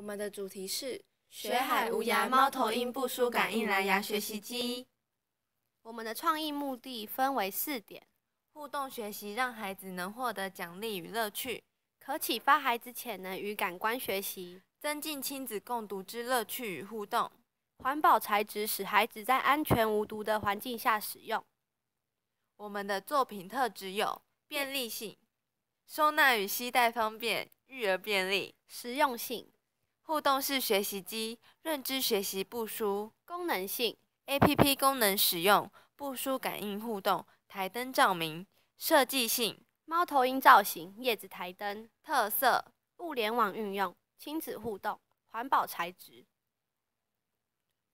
我们的主题是“学海无涯”，猫头鹰布书感应蓝牙学习机。我们的创意目的分为四点：互动学习，让孩子能获得奖励与乐趣；可启发孩子潜能与感官学习，增进亲子共读之乐趣与互动；环保材质，使孩子在安全无毒的环境下使用。我们的作品特质有：便利性，收纳与携带方便，育儿便利；实用性。互动式学习机，认知学习部署功能性，A P P 功能使用，部署感应互动，台灯照明，设计性，猫头鹰造型，叶子台灯，特色，物联网运用，亲子互动，环保材质。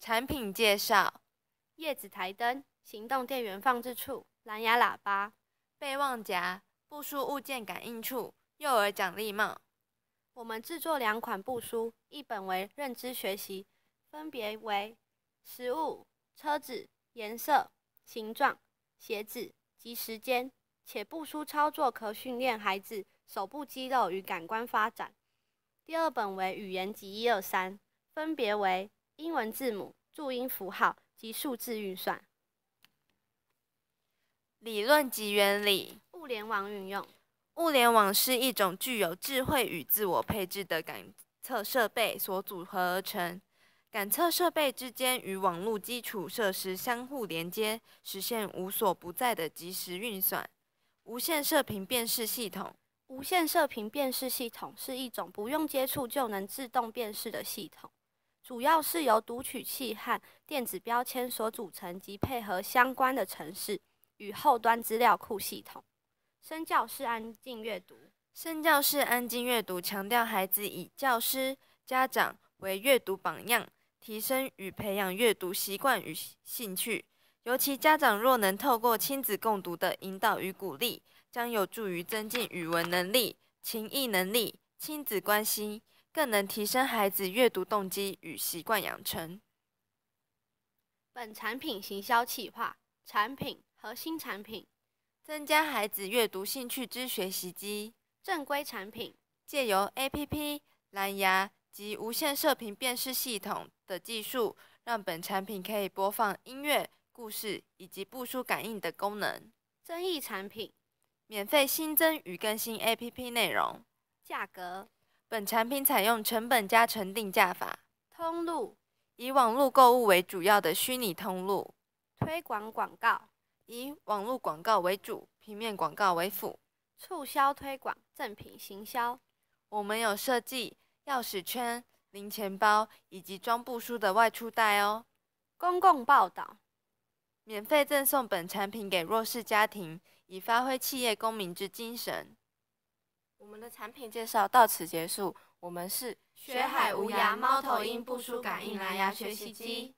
产品介绍：叶子台灯，行动电源放置处，蓝牙喇叭，备忘夹，部署物件感应处，幼儿奖励帽。我们制作两款布书，一本为认知学习，分别为食物、车子、颜色、形状、鞋子及时间，且布书操作可训练孩子手部肌肉与感官发展。第二本为语言及一二三，分别为英文字母、注音符号及数字运算、理论及原理、物联网运用。物联网是一种具有智慧与自我配置的感测设备所组合而成，感测设备之间与网络基础设施相互连接，实现无所不在的即时运算。无线射频辨识系统，无线射频辨识系统是一种不用接触就能自动辨识的系统，主要是由读取器和电子标签所组成，及配合相关的程式与后端资料库系统。身教室安静阅读。身教室安静阅读强调孩子以教师、家长为阅读榜样，提升与培养阅读习惯与兴趣。尤其家长若能透过亲子共读的引导与鼓励，将有助于增进语文能力、情谊能力、亲子关系，更能提升孩子阅读动机与习惯养成。本产品行销企划，产品核心产品。增加孩子阅读兴趣之学习机，正规产品。借由 A P P、蓝牙及无线射频辨识系统的技术，让本产品可以播放音乐、故事以及步数感应的功能。争议产品。免费新增与更新 A P P 内容。价格。本产品采用成本加成定价法。通路以网络购物为主要的虚拟通路。推广广告。以网络广告为主，平面广告为辅，促销推广、赠品行销。我们有设计钥匙圈、零钱包以及装布书的外出袋哦。公共报道，免费赠送本产品给弱势家庭，以发挥企业公民之精神。我们的产品介绍到此结束。我们是学海无涯猫头鹰布书感应蓝牙学习机。